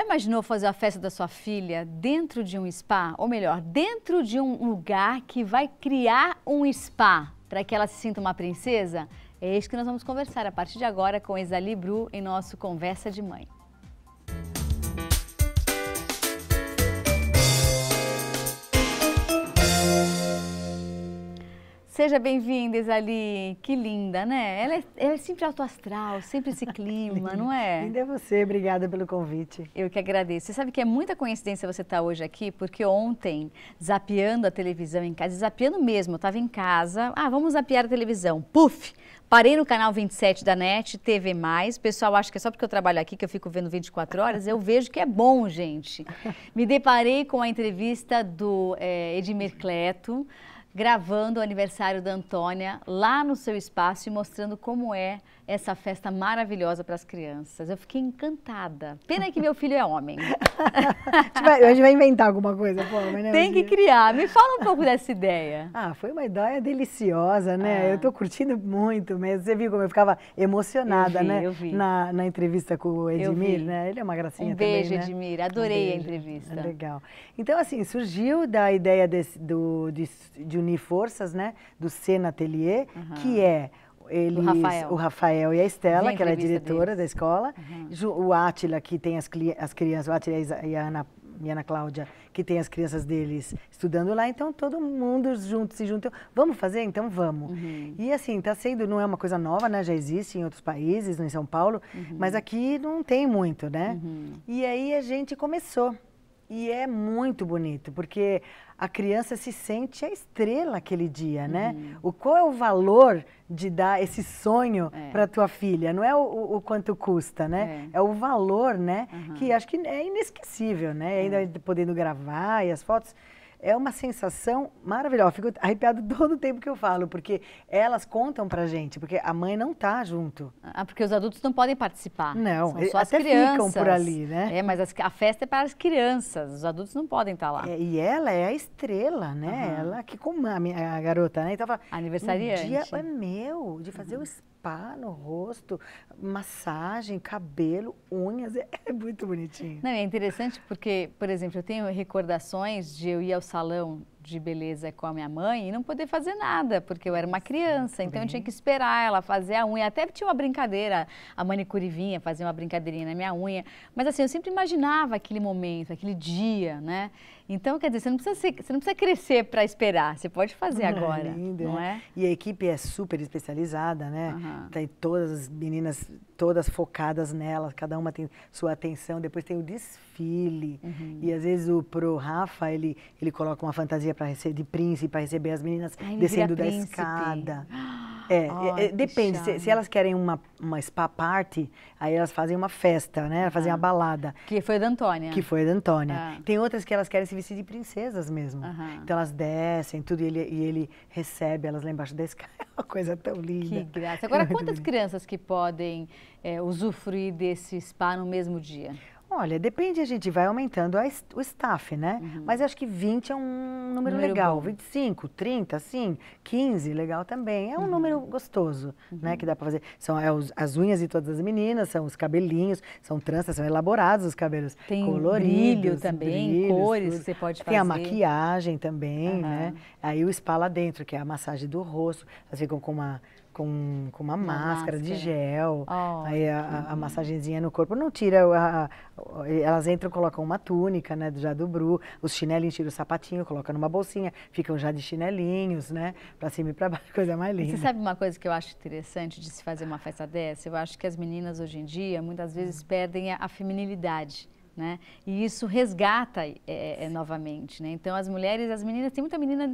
Já imaginou fazer a festa da sua filha dentro de um spa? Ou melhor, dentro de um lugar que vai criar um spa para que ela se sinta uma princesa? É isso que nós vamos conversar a partir de agora com Exali Bru em nosso Conversa de Mãe. Seja bem-vinda, Isali. Que linda, né? Ela é, ela é sempre alto astral, sempre esse clima, não é? Linda é você, obrigada pelo convite. Eu que agradeço. Você sabe que é muita coincidência você estar tá hoje aqui, porque ontem, zapeando a televisão em casa, zapeando mesmo, eu estava em casa, ah, vamos zapear a televisão. Puf! Parei no canal 27 da NET, TV+, o pessoal acha que é só porque eu trabalho aqui que eu fico vendo 24 horas, eu vejo que é bom, gente. Me deparei com a entrevista do é, eh, Edmir Cleto, gravando o aniversário da Antônia lá no seu espaço e mostrando como é essa festa maravilhosa para as crianças. Eu fiquei encantada. Pena que meu filho é homem. Tipo, a gente vai inventar alguma coisa pro homem, né? Tem que criar. Me fala um pouco dessa ideia. Ah, foi uma ideia deliciosa, né? Ah. Eu estou curtindo muito mesmo. Você viu como eu ficava emocionada, eu vi, né? Eu vi. Na, na entrevista com o Edmir, né? Ele é uma gracinha um beijo, né? Edmir. Adorei um beijo. a entrevista. É legal. Então, assim, surgiu da ideia desse, do, de, de unir forças, né? Do Sena Atelier, uhum. que é eles, o Rafael. o, Rafael. e a Estela, que era é a diretora deles. da escola, uhum. o Átila, que tem as, as crianças, o Átila e a Ana, e a Ana Cláudia, que tem as crianças deles estudando lá, então todo mundo junto se juntou. Vamos fazer? Então vamos. Uhum. E assim, está sendo, não é uma coisa nova, né? Já existe em outros países, em São Paulo, uhum. mas aqui não tem muito, né? Uhum. E aí a gente começou. E é muito bonito, porque a criança se sente a estrela aquele dia, né? Uhum. O qual é o valor de dar esse sonho é. para tua filha? Não é o, o quanto custa, né? É. é o valor, né? Uhum. Que acho que é inesquecível, né? Ainda é. podendo gravar e as fotos é uma sensação maravilhosa. fico arrepiado todo o tempo que eu falo, porque elas contam pra gente, porque a mãe não tá junto. Ah, porque os adultos não podem participar. Não, São só as até crianças. ficam por ali, né? É, mas as, a festa é para as crianças, os adultos não podem estar tá lá. É, e ela é a estrela, né? Uhum. Ela que com a, minha, a garota, né? Então, fala, Aniversariante. Um dia é meu de fazer uhum. o spa no rosto, massagem, cabelo, unhas, é, é muito bonitinho. Não, é interessante porque, por exemplo, eu tenho recordações de eu ir ao salão de beleza com a minha mãe e não poder fazer nada, porque eu era uma criança, então eu tinha que esperar ela fazer a unha. Até tinha uma brincadeira, a manicure vinha fazer uma brincadeirinha na minha unha, mas assim, eu sempre imaginava aquele momento, aquele dia, né? Então, quer dizer, você não precisa, ser, você não precisa crescer para esperar, você pode fazer ah, agora, lindo, não é? é? E a equipe é super especializada, né? Uhum. Tem tá todas as meninas todas focadas nelas cada uma tem sua atenção. Depois tem o desfile. Uhum. E às vezes o pro Rafa, ele, ele coloca uma fantasia para de príncipe para receber as meninas Ai, descendo da príncipe. escada. É, oh, é, é depende. Se, se, elas querem uma, uma spa party, aí elas fazem uma festa, né? Elas fazem uhum. Ah. uma balada. Que foi da Antônia. Que foi da Antônia. Ah. Tem outras que elas querem se vestir de princesas mesmo. Então elas descem, tudo, e ele, e ele recebe elas lá embaixo da escada. Uma coisa tão linda. Que graça. Agora, quantas crianças que podem é, usufruir desse spa no mesmo dia? Olha, depende, a gente vai aumentando a, o staff, né? Uhum. Mas acho que 20 é um número, número legal. Bom. 25, 30, sim. 15, legal também. É um uhum. número gostoso, né, uhum. né? Que dá para fazer. São é, os, as unhas de todas as meninas, são os cabelinhos, são tranças, são elaborados os cabelos. Tem coloridos, brilho também, brilhos, cores tudo. você pode fazer. Tem a maquiagem também, né? Aí o spa lá dentro, que é a massagem do rosto. Elas ficam com uma com, com uma, uma máscara, máscara, de gel, oh, aí a, a, massagenzinha no corpo não tira, a, elas entram, colocam uma túnica, né, já do bru, os chinelinhos tiram o sapatinho, colocam numa bolsinha, ficam já de chinelinhos, né, para cima e para baixo, coisa mais linda. E você sabe uma coisa que eu acho interessante de se fazer uma festa dessa? Eu acho que as meninas hoje em dia muitas vezes hum. perdem a feminilidade. Né? E isso resgata é, é, novamente, né? Então as mulheres, as meninas, tem muita menina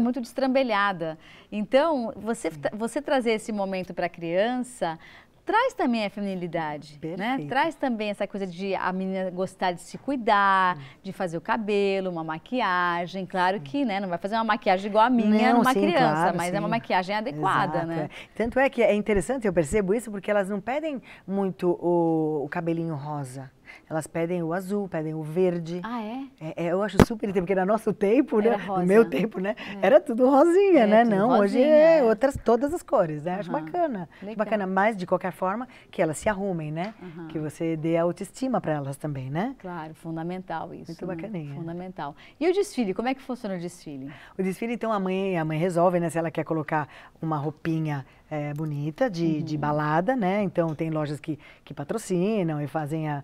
muito destrambelhada. Então você tá, você trazer esse momento para a criança traz também a feminilidade, né? Perfeito. né? Traz também essa coisa de a menina gostar de se cuidar, hum. de fazer o cabelo, uma maquiagem, claro que, né? Não vai fazer uma maquiagem igual a minha não, numa sim, criança, claro, mas sim. é uma maquiagem adequada, Exato, né? É. Tanto é que é interessante, eu percebo isso porque elas não pedem muito o, o cabelinho rosa. Elas pedem o azul, pedem o verde. Ah, é? é, é eu acho super interessante, porque no nosso tempo, né? No meu tempo, né? É. Era tudo rosinha, é, né? Tudo Não, rosinha, hoje é, é outras, todas as cores, né? Uhum. Acho bacana. Legal. Bacana, mas de qualquer forma, que elas se arrumem, né? Uhum. Que você dê a autoestima para elas também, né? Claro, fundamental isso. Muito né? bacaninha. Fundamental. E o desfile, como é que funciona o desfile? O desfile, então, a mãe, a mãe resolve, né? Se ela quer colocar uma roupinha é, bonita de, uhum. de, balada, né? Então tem lojas que, que patrocinam e fazem a,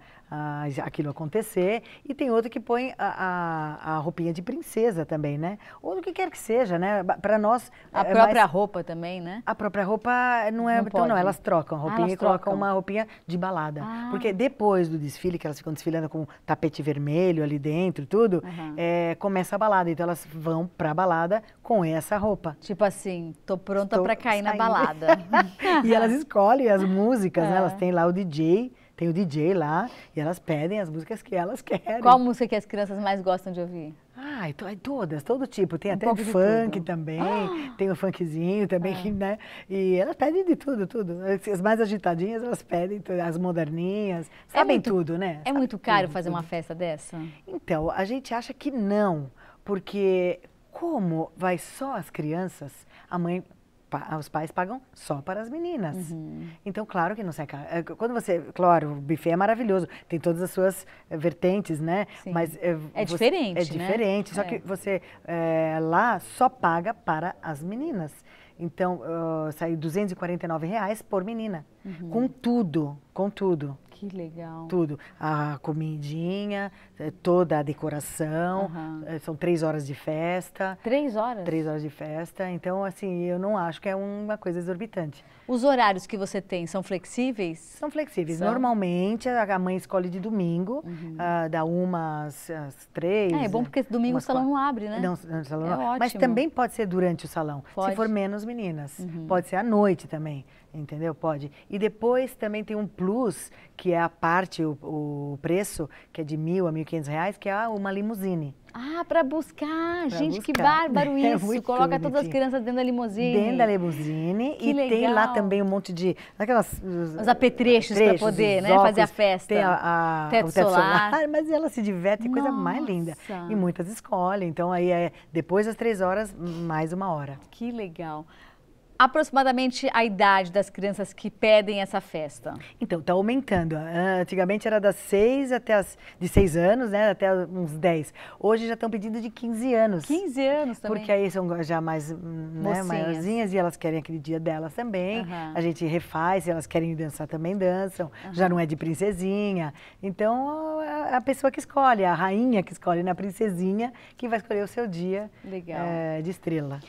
aquilo acontecer. E tem outro que põe a, a, a, roupinha de princesa também, né? Ou do que quer que seja, né? Para nós. A é própria mais... roupa também, né? A própria roupa não é. Não então, pode. não, elas trocam a ah, roupinha ah, e trocam. colocam uma roupinha de balada. Ah. Porque depois do desfile, que elas ficam desfilando com tapete vermelho ali dentro tudo, uhum. é, começa a balada. Então elas vão pra balada com essa roupa. Tipo assim, tô pronta para cair saindo. na balada. e elas escolhem as músicas, né? é. né? Elas têm lá o DJ tem o DJ lá e elas pedem as músicas que elas querem. Qual música que as crianças mais gostam de ouvir? Ai, ah, to, então é todas, todo tipo. Tem um até de funk também, ah! tem o funkzinho também, ah. né? E elas pedem de tudo, tudo. As mais agitadinhas, elas pedem, as moderninhas, é sabem é muito, tudo, né? É muito caro tudo, fazer tudo. uma festa dessa? Então, a gente acha que não, porque como vai só as crianças, a mãe pa, os pais pagam só para as meninas. Uhum. Então, claro que não sai eh, Quando você, claro, o buffet é maravilhoso, tem todas as suas eh, vertentes, né? Sim. Mas é, é você, diferente, É né? diferente, só que é. você é, lá só paga para as meninas. Então, uh, sai R$ reais por menina. Uhum. Com tudo, com tudo. Que legal. Tudo. A comidinha, eh, toda a decoração. Uhum. São três horas de festa. Três horas? Três horas de festa. Então, assim, eu não acho que é uma coisa exorbitante. Os horários que você tem são flexíveis? São flexíveis. São? Normalmente, a mãe escolhe de domingo, uhum. Ah, da uma às, três. É, é, bom porque né? domingo o salão quatro. não abre, né? Não, o salão é não. Ótimo. Mas também pode ser durante o salão, pode. se for menos meninas. Uhum. Pode ser à noite também. Entendeu? Pode. E depois também tem um plus, que é a parte, o, o preço, que é de mil a mil e quinhentos reais, que é uma limusine. Ah, para buscar. Pra Gente, buscar. que é bárbaro isso. É Coloca bonitinho. todas as crianças dentro da limusine. Dentro da limusine. Que e legal. tem lá também um monte de... Aquelas, os, uh, os apetrechos, para poder né, óculos, fazer a festa. Tem a, a, teto o teto solar. solar. Mas ela se diverte, Nossa. coisa mais linda. E muitas escolhem. Então, aí é depois das três horas, mais uma hora. Que legal aproximadamente a idade das crianças que pedem essa festa? Então, está aumentando. Ah, antigamente era das 6 até as de 6 anos, né, até uns 10. Hoje já estão pedindo de 15 anos. 15 anos também. Porque aí são já mais hum, né, maiorzinhas e elas querem aquele dia delas também. Uhum. A gente refaz, se elas querem dançar também dançam. Uhum. Já não é de princesinha. Então, é a pessoa que escolhe, a rainha que escolhe, na né, princesinha que vai escolher o seu dia é, de estrela.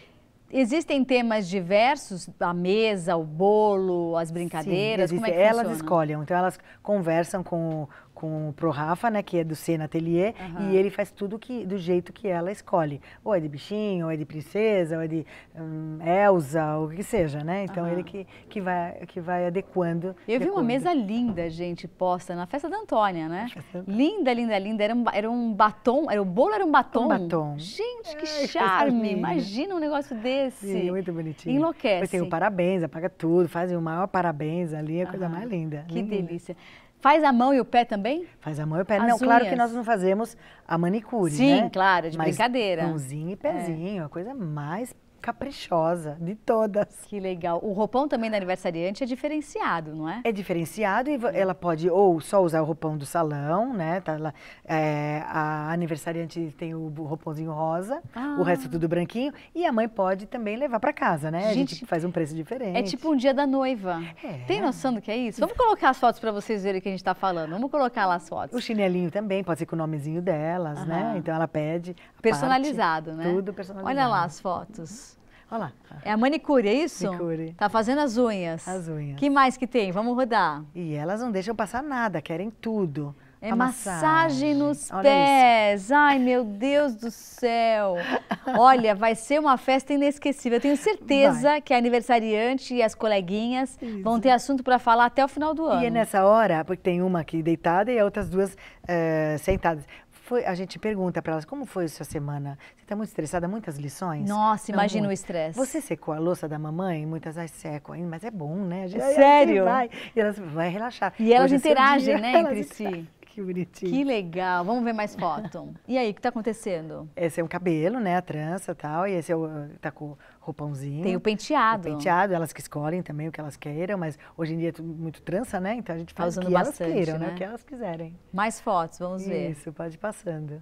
Existem temas diversos, a mesa, o bolo, as brincadeiras, Sim, como é que Elas funciona? escolhem, então elas conversam com, com o pro Rafa, né, que é do Sena Atelier, uhum. e ele faz tudo que do jeito que ela escolhe. Ou é de bichinho, ou é de princesa, ou é de hum, Elsa, ou o que seja, né? Então uhum. ele que, que, vai, que vai adequando. Eu adequando. vi uma mesa linda, gente, posta na festa da Antônia, né? Linda, linda, linda. Era um, era um batom, era, o bolo era um batom. Um batom. Gente, que charme! Imagina um negócio desse. Sim, muito bonitinho. Enlouquece. tem o parabéns, apaga tudo, fazem o maior parabéns ali, é a coisa mais linda. Que linda. delícia. Faz a mão e o pé também? Faz a mão e o pé. As não, unhas. claro que nós não fazemos a manicure, Sim, né? claro, de Mas brincadeira. Mãozinha e é. pezinho, é. a coisa mais caprichosa de todas. Que legal. O roupão também da aniversariante é diferenciado, não é? É diferenciado e ela pode ou só usar o roupão do salão, né? Tá lá, é, a aniversariante tem o roupãozinho rosa, ah. o resto tudo branquinho e a mãe pode também levar para casa, né? Gente, a gente faz um preço diferente. É tipo um dia da noiva. É. Tem noção do que é isso? Vamos colocar as fotos para vocês verem o que a gente tá falando. Vamos colocar lá as fotos. O chinelinho também pode ser com o nomezinho delas, né? Aham. né? Então ela pede personalizado, parte, né? Tudo personalizado. Olha lá as fotos. Olha lá. É a manicure, é isso? Manicure. Tá fazendo as unhas. As unhas. Que mais que tem? Vamos rodar. E elas não deixam passar nada, querem tudo. É a massagem. massagem nos Olha pés. Isso. Ai, meu Deus do céu. Olha, vai ser uma festa inesquecível. Eu tenho certeza vai. que a aniversariante e as coleguinhas isso. vão ter assunto para falar até o final do ano. E é nessa hora, porque tem uma aqui deitada e outras duas uh, sentadas foi, a gente pergunta para elas, como foi sua semana? Você está muito estressada, muitas lições? Nossa, imagina o estresse. Você secou a louça da mamãe? Muitas as secam, mas é bom, né? Gente, sério? Vai. E elas vai relaxar. E elas Hoje é interagem, né, elas entre si que bonitinho. Que legal. Vamos ver mais foto. E aí, o que está acontecendo? Esse é o cabelo, né? A trança e tal. E esse é o, tá com o roupãozinho. Tem o penteado. O penteado. Elas que escolhem também o que elas queiram. Mas hoje em dia é tudo muito trança, né? Então a gente tá faz tá o que bastante, elas queiram, né? né? O que elas quiserem. Mais fotos, vamos ver. Isso, pode ir passando.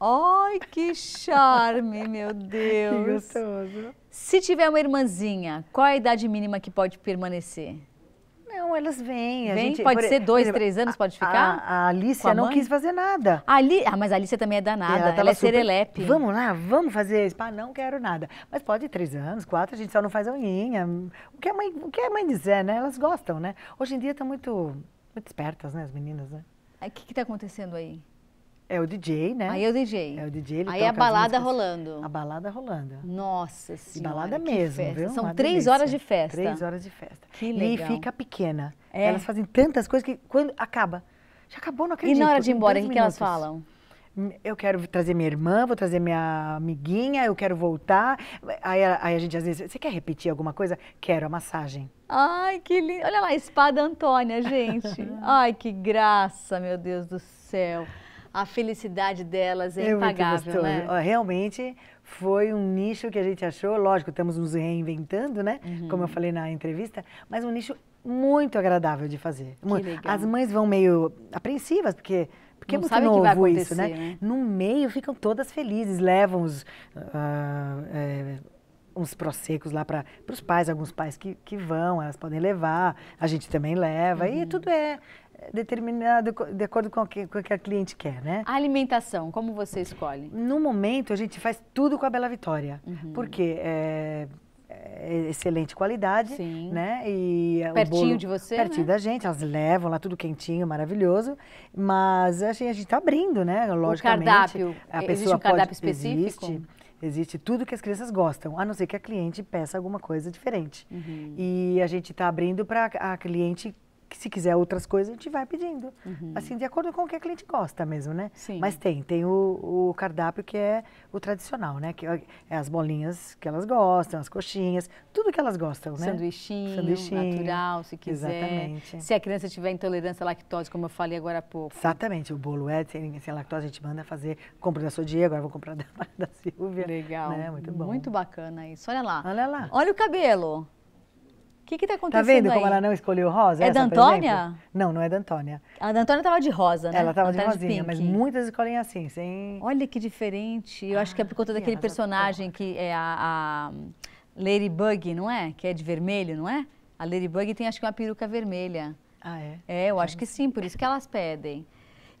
Ai, que charme, meu Deus. Que gostoso. Se tiver uma irmãzinha, qual a idade mínima que pode permanecer? Não, elas vêm. A Vem? gente, pode ser dois, exemplo, três anos, pode ficar? A, a Alicia a não quis fazer nada. A Ali, ah, mas a Alicia também é danada, ela, ela é super, serelepe. Vamos lá, vamos fazer spa, ah, não quero nada. Mas pode três anos, quatro, a gente só não faz unhinha. O que a mãe, o que a mãe dizer, né? Elas gostam, né? Hoje em dia estão tá muito, muito espertas, né, as meninas, né? O que está acontecendo aí? É o DJ, né? Aí é o DJ. É o DJ. Ele Aí é a balada rolando. A balada rolando. Nossa senhora. Balada mesmo, festa. viu? São Uma três delícia. horas de festa. Três horas de festa. Que legal. E fica pequena. É. Elas fazem tantas coisas que quando acaba. Já acabou, não acredito. E na hora de ir embora, o que, que elas falam? eu quero trazer minha irmã, vou trazer minha amiguinha, eu quero voltar. Aí, aí, a gente às vezes, você quer repetir alguma coisa? Quero a massagem. Ai, que lindo. Olha lá, espada Antônia, gente. Ai, que graça, meu Deus do céu a felicidade delas é, é impagável, né? Realmente foi um nicho que a gente achou, lógico, estamos nos reinventando, né? Uhum. Como eu falei na entrevista, mas um nicho muito agradável de fazer. As mães vão meio apreensivas, porque porque é não é muito sabe novo que vai acontecer, isso, né? né? No meio ficam todas felizes, levam os, uh, é, uns prosecos lá para os pais, alguns pais que, que vão, elas podem levar, a gente também leva, uhum. e tudo é, determinado de acordo com o que, com o que a cliente quer, né? A alimentação, como você escolhe? No momento, a gente faz tudo com a Bela Vitória. Uhum. Porque é, é excelente qualidade, Sim. né? E é, pertinho bolo, de você, Pertinho né? da gente, elas levam lá tudo quentinho, maravilhoso. Mas a assim, gente, a gente tá abrindo, né? Logicamente. O cardápio, a pessoa existe um cardápio pode, específico? Existe, Existe tudo que as crianças gostam, a não ser que a cliente peça alguma coisa diferente. Uhum. E a gente está abrindo para a cliente que se quiser outras coisas, a gente vai pedindo. Uhum. Assim, de acordo com o que a cliente gosta mesmo, né? Sim. Mas tem, tem o, o cardápio que é o tradicional, né? Que é, é as bolinhas que elas gostam, as coxinhas, tudo que elas gostam, né? Sanduichinho, Sanduichinho. natural, se quiser. Exatamente. Se a criança tiver intolerância à lactose, como eu falei agora há pouco. Exatamente, o bolo é sem, sem lactose, a gente manda fazer, compra da Sodia, agora vou comprar da, da Silvia. Legal. Né? Muito bom. Muito bacana isso, olha lá. Olha lá. Olha o cabelo que está tá acontecendo? Tá vendo aí? como ela não escolheu rosa? É essa, da Antônia? Não, não é da Antônia. A da Antônia tava de rosa, né? Ela tava de rosinha, de mas muitas escolhem assim, sem. Olha que diferente. Eu ah, acho que é por conta ah, daquele personagem que é a, a Ladybug, não é? Que é de vermelho, não é? A Ladybug tem acho que uma peruca vermelha. Ah, é? É, eu acho que sim, por isso que elas pedem.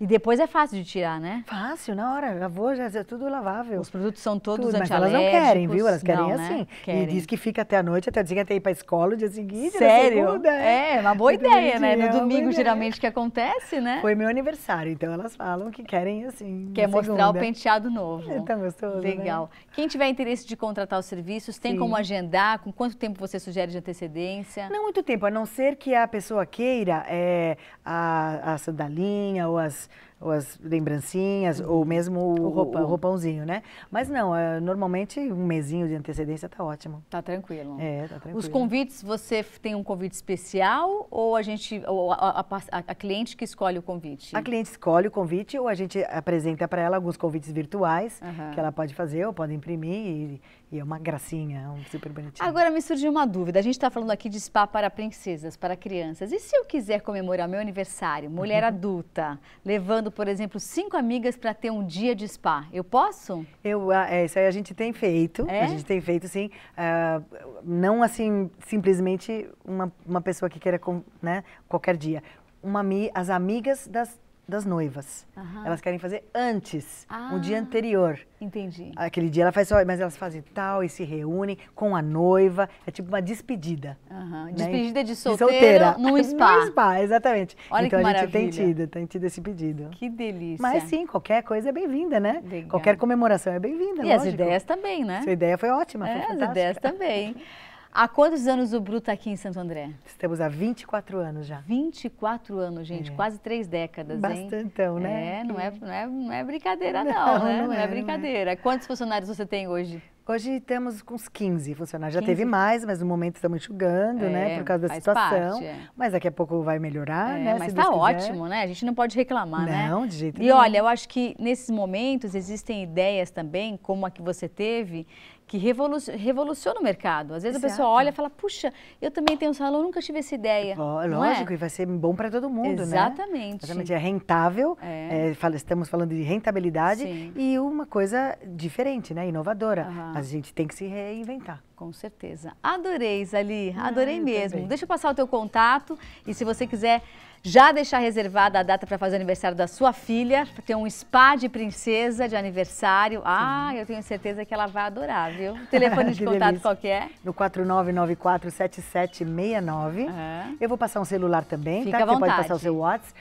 E depois é fácil de tirar, né? Fácil, na hora. vou, já é tudo lavável. Os produtos são todos tudo, mas elas não querem, viu? Elas querem não, né? assim. Né? Querem. E diz que fica até a noite, até o até ir ir pra escola, o dia seguinte, Sério? Né? é, uma boa ideia, né? No domingo, geralmente, que acontece, né? Foi meu aniversário, então elas falam que querem assim. Quer mostrar segunda. o penteado novo. É tão gostoso, né? Legal. Né? Quem tiver interesse de contratar os serviços, tem Sim. como agendar? Com quanto tempo você sugere de antecedência? Não muito tempo, a não ser que a pessoa queira é, a, a sandalinha ou as ou as lembrancinhas, uhum. ou mesmo o, roupão. o, roupãozinho, né? Mas não, é, normalmente um mesinho de antecedência tá ótimo. Tá tranquilo. É, tá tranquilo. Os convites, você tem um convite especial ou a gente, ou a, a, a cliente que escolhe o convite? A cliente escolhe o convite ou a gente apresenta para ela alguns convites virtuais uhum. que ela pode fazer ou pode imprimir e, e é uma gracinha, é um super bonitinho. Agora me surgiu uma dúvida. A gente está falando aqui de spa para princesas, para crianças. E se eu quiser comemorar meu aniversário, mulher uhum. adulta, levando, por exemplo, cinco amigas para ter um dia de spa, eu posso? Eu, ah, é, isso aí a gente tem feito. É? A gente tem feito, sim. Uh, não assim, simplesmente uma, uma pessoa que queira, né, qualquer dia. Uma, as amigas das das noivas. Uhum. Elas querem fazer antes, ah, um dia anterior. Entendi. Aquele dia ela faz só, mas elas fazem tal e se reúnem com a noiva. É tipo uma despedida. Uhum. Né? Despedida de solteira, de solteira. num spa. num spa, exatamente. Olha então que a gente maravilha. tem tido, tem tido esse pedido. Que delícia. Mas sim, qualquer coisa é bem-vinda, né? Legal. Qualquer comemoração é bem-vinda. E lógico. as ideias também, né? Sua ideia foi ótima. É, foi as ideias também. Há quantos anos o Bruto está aqui em Santo André? Estamos há 24 anos já. 24 anos, gente, é. quase três décadas, Bastantão, hein? Bastantão, né? É não é, não é, não é brincadeira não, não né? Não, não é, é, é. brincadeira. Não Quantos funcionários você tem hoje? Hoje estamos com uns 15 funcionários. 15? Já teve mais, mas no momento estamos enxugando, né, é, né? Por causa da situação. Parte, é. Mas daqui a pouco vai melhorar, é, né? Mas está ótimo, né? A gente não pode reclamar, não, né? Não, de jeito nenhum. E olha, eu acho que nesses momentos existem ideias também, como a que você teve, que revoluciona o mercado. Às vezes Exato. a pessoa olha e fala, puxa, eu também tenho um salão, nunca tive essa ideia. Oh, lógico, é? e vai ser bom para todo mundo, né? Exatamente. né? Exatamente. É rentável, é. É, estamos falando de rentabilidade Sim. e uma coisa diferente, né? Inovadora. Uhum. A gente tem que se reinventar. Com certeza. Adorei, Zali, ah, adorei ah, mesmo. Também. Deixa eu passar o teu contato e se você quiser já deixar reservada a data para fazer o aniversário da sua filha, ter um spa de princesa de aniversário. Ah, eu tenho certeza que ela vai adorar, viu? O telefone de contato qualquer? É? No 49947769. Uhum. Eu vou passar um celular também, Fica tá? À Você pode passar o seu WhatsApp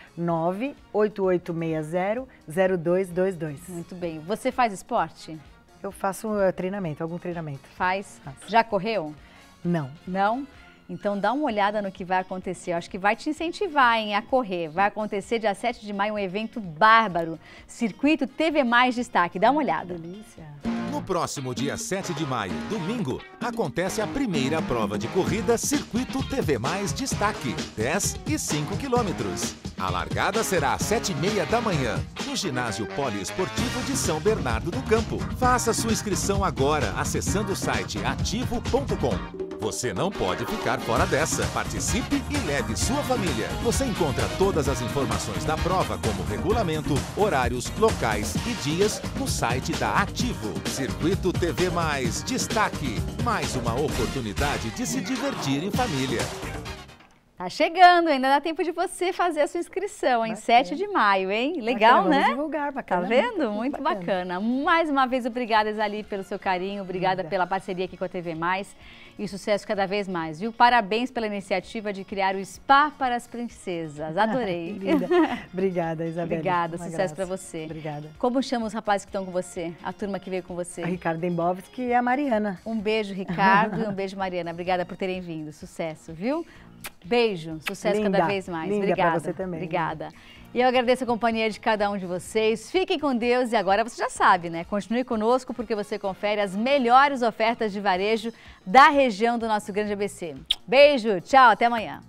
988600222. Muito bem. Você faz esporte? Eu faço uh, treinamento, algum treinamento. Faz? Faço. Já correu? Não. Não? Então dá uma olhada no que vai acontecer. Eu acho que vai te incentivar hein, a correr. Vai acontecer dia 7 de maio um evento bárbaro. Circuito TV Mais Destaque. Dá uma olhada. delícia. No próximo dia 7 de maio, domingo, acontece a primeira prova de corrida Circuito TV Mais Destaque, 10 e 5 quilômetros. A largada será às 7h30 da manhã, no Ginásio Poliesportivo de São Bernardo do Campo. Faça sua inscrição agora acessando o site ativo.com. Você não pode ficar fora dessa. Participe e leve sua família. Você encontra todas as informações da prova, como regulamento, horários, locais e dias, no site da Ativo. Circuito TV Mais Destaque. Mais uma oportunidade de se divertir em família. Tá chegando, ainda dá tempo de você fazer a sua inscrição, em 7 de maio, hein? Legal, bacana, né? Vamos divulgar, bacana. Tá vendo? Muito, bacana. bacana. Mais uma vez, obrigada, Isali, pelo seu carinho, obrigada, obrigada. pela parceria aqui com a TV Mais e sucesso cada vez mais, viu? Parabéns pela iniciativa de criar o Spa para as Princesas. Adorei. Obrigada, Isabela. Obrigada, Uma sucesso para você. Obrigada. Como chama os rapazes que estão com você? A turma que veio com você? A Ricardo Dembovski e a Mariana. Um beijo, Ricardo, e um beijo, Mariana. Obrigada por terem vindo. Sucesso, viu? Beijo, sucesso linda, cada vez mais. Linda Obrigada. Pra você também. Obrigada. Né? E eu agradeço a companhia de cada um de vocês. Fiquem com Deus e agora você já sabe, né? Continue conosco porque você confere as melhores ofertas de varejo da região do nosso grande ABC. Beijo, tchau, até amanhã.